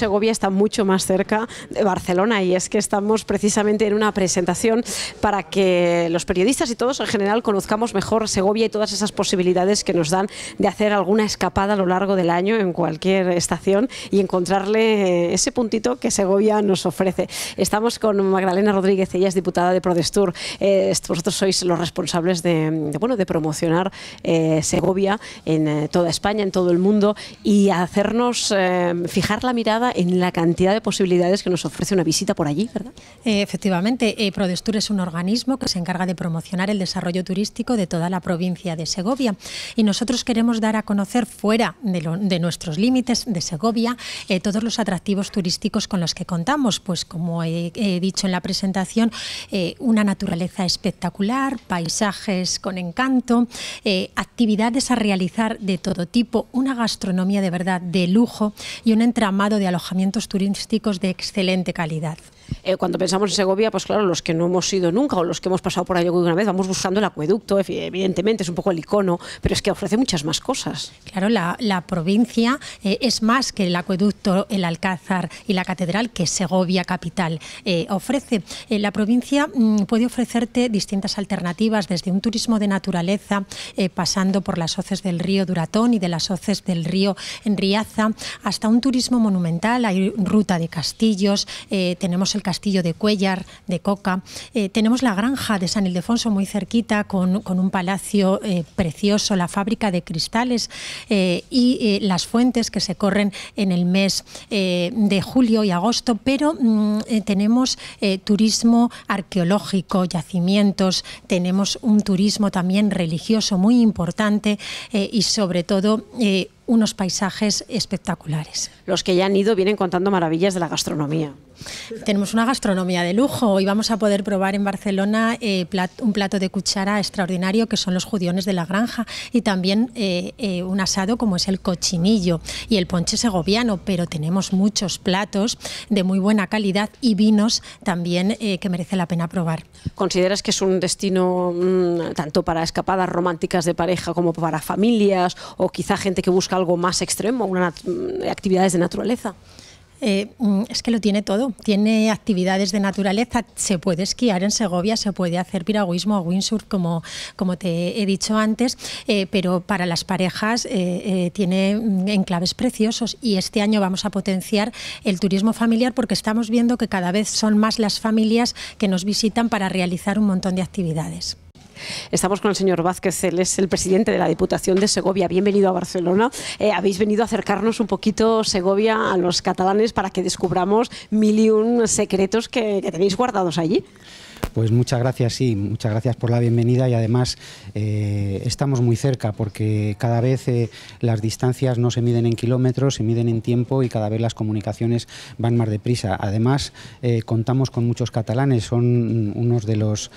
Segovia está mucho más cerca de Barcelona y es que estamos precisamente en una presentación para que los periodistas y todos en general conozcamos mejor Segovia y todas esas posibilidades que nos dan de hacer alguna escapada a lo largo del año en cualquier estación y encontrarle ese puntito que Segovia nos ofrece. Estamos con Magdalena Rodríguez, ella es diputada de Prodestur. Eh, vosotros sois los responsables de, bueno, de promocionar eh, Segovia en eh, toda España, en todo el mundo y hacernos fijar la mirada en la cantidad de posibilidades que nos ofrece una visita por allí, ¿verdad? Eh, efectivamente, eh, Prodestur es un organismo que se encarga de promocionar el desarrollo turístico de toda la provincia de Segovia y nosotros queremos dar a conocer fuera de, nuestros límites de Segovia eh, todos los atractivos turísticos con los que contamos, pues como he dicho en la presentación, eh, una naturaleza espectacular, paisajes con encanto, actividades a realizar de todo tipo, una gastronomía de verdad de lujo y un entramado de alojamientos turísticos de excelente calidad. Eh, cuando pensamos en Segovia, pues claro, los que no hemos ido nunca o los que hemos pasado por ahí alguna vez, vamos buscando el acueducto, evidentemente es un poco el icono, pero es que ofrece muchas más cosas. Claro, la, provincia eh, es más que el acueducto, el alcázar y la catedral que Segovia capital eh, ofrece. la provincia mm, puede ofrecerte distintas alternativas, desde un turismo de naturaleza, pasando por las hoces del río Duratón y de las hoces del río Enriaza, hasta un turismo monumental, hay ruta de castillos, tenemos el el castillo de Cuellar, de Coca. Eh, tenemos la granja de San Ildefonso muy cerquita, con, un palacio eh, precioso, la fábrica de cristales eh, y las fuentes que se corren en el mes de julio y agosto. Pero mm, tenemos turismo arqueológico, yacimientos, tenemos un turismo también religioso muy importante y sobre todo unos paisajes espectaculares. Los que ya han ido vienen contando maravillas de la gastronomía. Tenemos una gastronomía de lujo y vamos a poder probar en Barcelona eh, un plato de cuchara extraordinario que son los judiones de la granja y también eh, eh, un asado como es el cochinillo y el ponche segoviano, pero tenemos muchos platos de muy buena calidad y vinos también que merece la pena probar. ¿Consideras que es un destino mm, tanto para escapadas románticas de pareja como para familias o quizá gente que busca algo más extremo, una, actividades de naturaleza? Eh, mm, es que lo tiene todo. Tiene actividades de naturaleza. Se puede esquiar en Segovia, se puede hacer piragüismo o windsurf, como, como te he dicho antes. Eh, pero para las parejas eh, tiene mm, enclaves preciosos. Y este año vamos a potenciar el turismo familiar porque estamos viendo que cada vez son más las familias que nos visitan para realizar un montón de actividades. Estamos con el señor Vázquez, él es el presidente de la Diputación de Segovia. Bienvenido a Barcelona. Eh, habéis venido a acercarnos un poquito Segovia a los catalanes para que descubramos mil y un secretos que tenéis guardados allí. Pues muchas gracias, sí, muchas gracias por la bienvenida y además eh, estamos muy cerca porque cada vez eh, las distancias no se miden en kilómetros, se miden en tiempo y cada vez las comunicaciones van más deprisa. Además, eh, contamos con muchos catalanes, son unos de los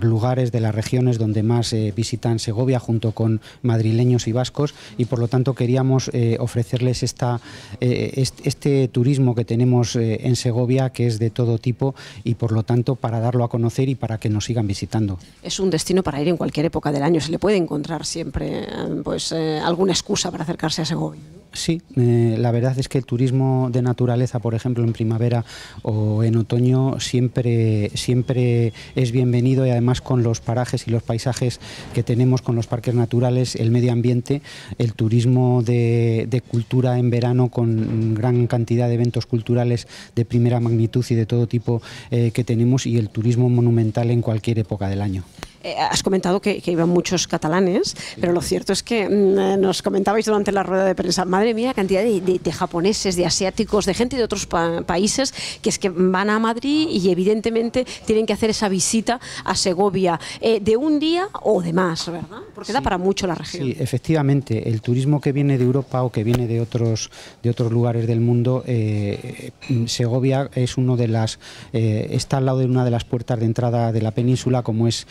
lugares de las regiones donde más visitan Segovia junto con madrileños y vascos y por lo tanto queríamos ofrecerles esta, este, este, turismo que tenemos en Segovia que es de todo tipo y por lo tanto para darlo a conocer conocer y para que nos sigan visitando. Es un destino para ir en cualquier época del año, se le puede encontrar siempre eh, pues, eh, alguna excusa para acercarse a Segovia. Sí, eh, la verdad es que el turismo de naturaleza, por ejemplo, en primavera o en otoño, siempre, siempre es bienvenido y además con los parajes y los paisajes que tenemos, con los parques naturales, el medio ambiente, el turismo de, cultura en verano con gran cantidad de eventos culturales de primera magnitud y de todo tipo que tenemos y el turismo monumental en cualquier época del año. Eh, has comentado que, iban muchos catalanes, pero lo cierto es que mm, eh, nos comentabais durante la rueda de prensa, madre mía, cantidad de, japoneses, de asiáticos, de gente de otros países que es que van a Madrid y evidentemente tienen que hacer esa visita a Segovia eh, de un día o de más, ¿verdad? Porque da para mucho la región. Sí, efectivamente, el turismo que viene de Europa o que viene de otros, de otros lugares del mundo, mm, Segovia es uno de las, está al lado de una de las puertas de entrada de la península, como es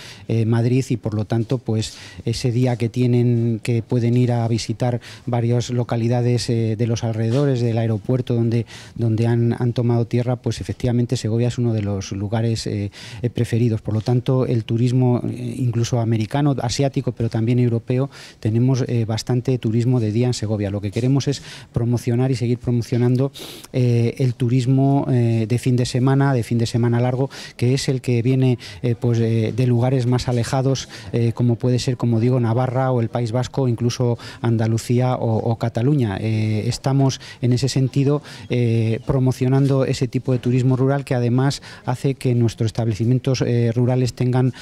Madrid y por lo tanto pues ese día que tienen que pueden ir a visitar varias localidades eh, de los alrededores del aeropuerto donde, donde han, tomado tierra pues efectivamente Segovia es uno de los lugares eh, eh, preferidos por lo tanto el turismo incluso americano asiático pero también europeo tenemos bastante turismo de día en Segovia lo que queremos es promocionar y seguir promocionando el turismo de fin de semana de fin de semana largo que es el que viene pues de lugares más alejados, eh, como puede ser, como digo, Navarra o el País Vasco, incluso Andalucía o, Cataluña. Eh, estamos en ese sentido eh, promocionando ese tipo de turismo rural que además hace que nuestros establecimientos rurales tengan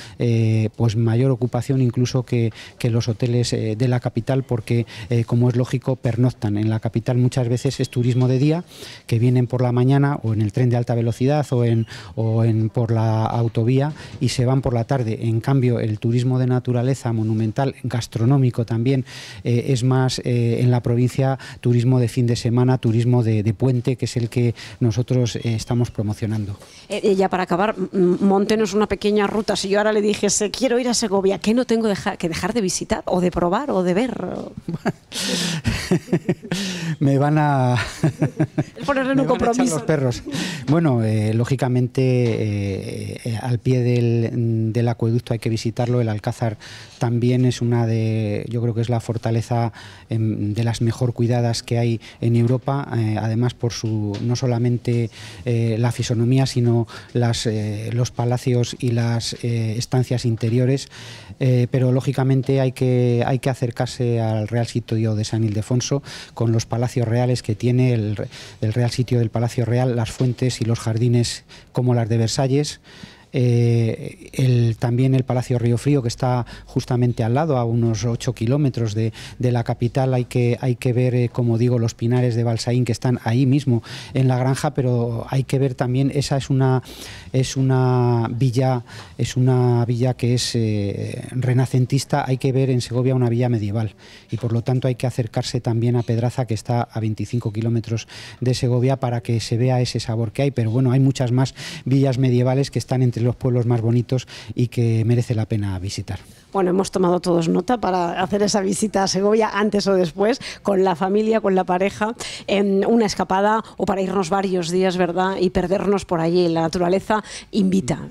pues mayor ocupación incluso que, los hoteles de la capital, porque como es lógico, pernoctan. En la capital muchas veces es turismo de día, que vienen por la mañana o en el tren de alta velocidad o en, o en por la autovía y se van por la tarde. En el turismo de naturaleza monumental, gastronómico también, eh, es más eh, en la provincia turismo de fin de semana, turismo de, puente, que es el que nosotros eh, estamos promocionando. ya para acabar, montenos una pequeña ruta. Si yo ahora le dijese, quiero ir a Segovia, que no tengo que dejar de visitar o de probar o de ver? me van a... en un compromiso. perros. Bueno, lógicamente al pie del, del acueducto hay que que visitarlo. El Alcázar también es una de, yo creo que es la fortaleza em, de las mejor cuidadas que hay en Europa, eh, además por su no solamente eh, la fisonomía, sino las, eh, los palacios y las estancias interiores. pero lógicamente hay que, hay que acercarse al Real Sitio de San Ildefonso con los palacios reales que tiene el, el Real Sitio del Palacio Real, las fuentes y los jardines como las de Versalles. Eh, también el Palacio Río Frío, que está justamente al lado, a unos 8 kilómetros de, la capital. Hay que, hay que ver, eh, como digo, los pinares de Balsaín, que están ahí mismo en la granja, pero hay que ver también, esa es una, es una villa, es una villa que es eh, renacentista, hay que ver en Segovia una villa medieval y por lo tanto hay que acercarse también a Pedraza, que está a 25 kilómetros de Segovia, para que se vea ese sabor que hay. Pero bueno, hay muchas más villas medievales que están entre los pueblos más bonitos y que merece la pena visitar. Bueno, hemos tomado todos nota para hacer esa visita a Segovia antes o después, con la familia, con la pareja, en una escapada o para irnos varios días, ¿verdad? Y perdernos por allí. La naturaleza invita.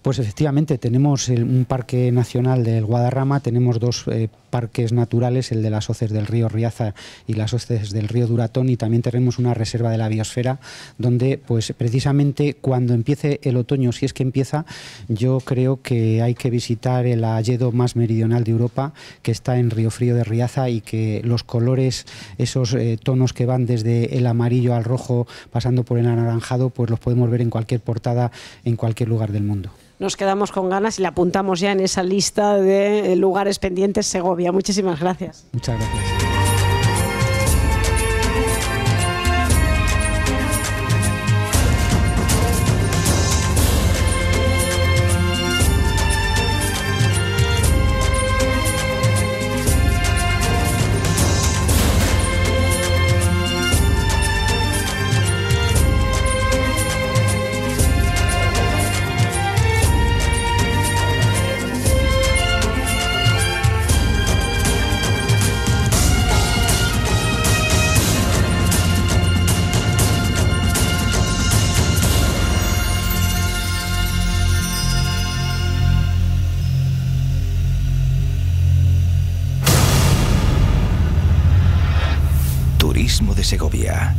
Pues efectivamente, tenemos un parque nacional del Guadarrama, tenemos dos eh, parques naturales, el de las hoces del río Riaza y las hoces del río Duratón, y también tenemos una reserva de la biosfera, donde pues precisamente cuando empiece el otoño, si es que empieza, yo creo que hay que visitar el ayedo más meridional de Europa, que está en Río Frío de Riaza, y que los colores, esos eh, tonos que van desde el amarillo al rojo, pasando por el anaranjado, pues los podemos ver en cualquier portada, en cualquier lugar del mundo. Nos quedamos con ganas y le apuntamos ya en esa lista de eh, lugares pendientes Segovia. Muchísimas gracias. Muchas gracias. de Segovia.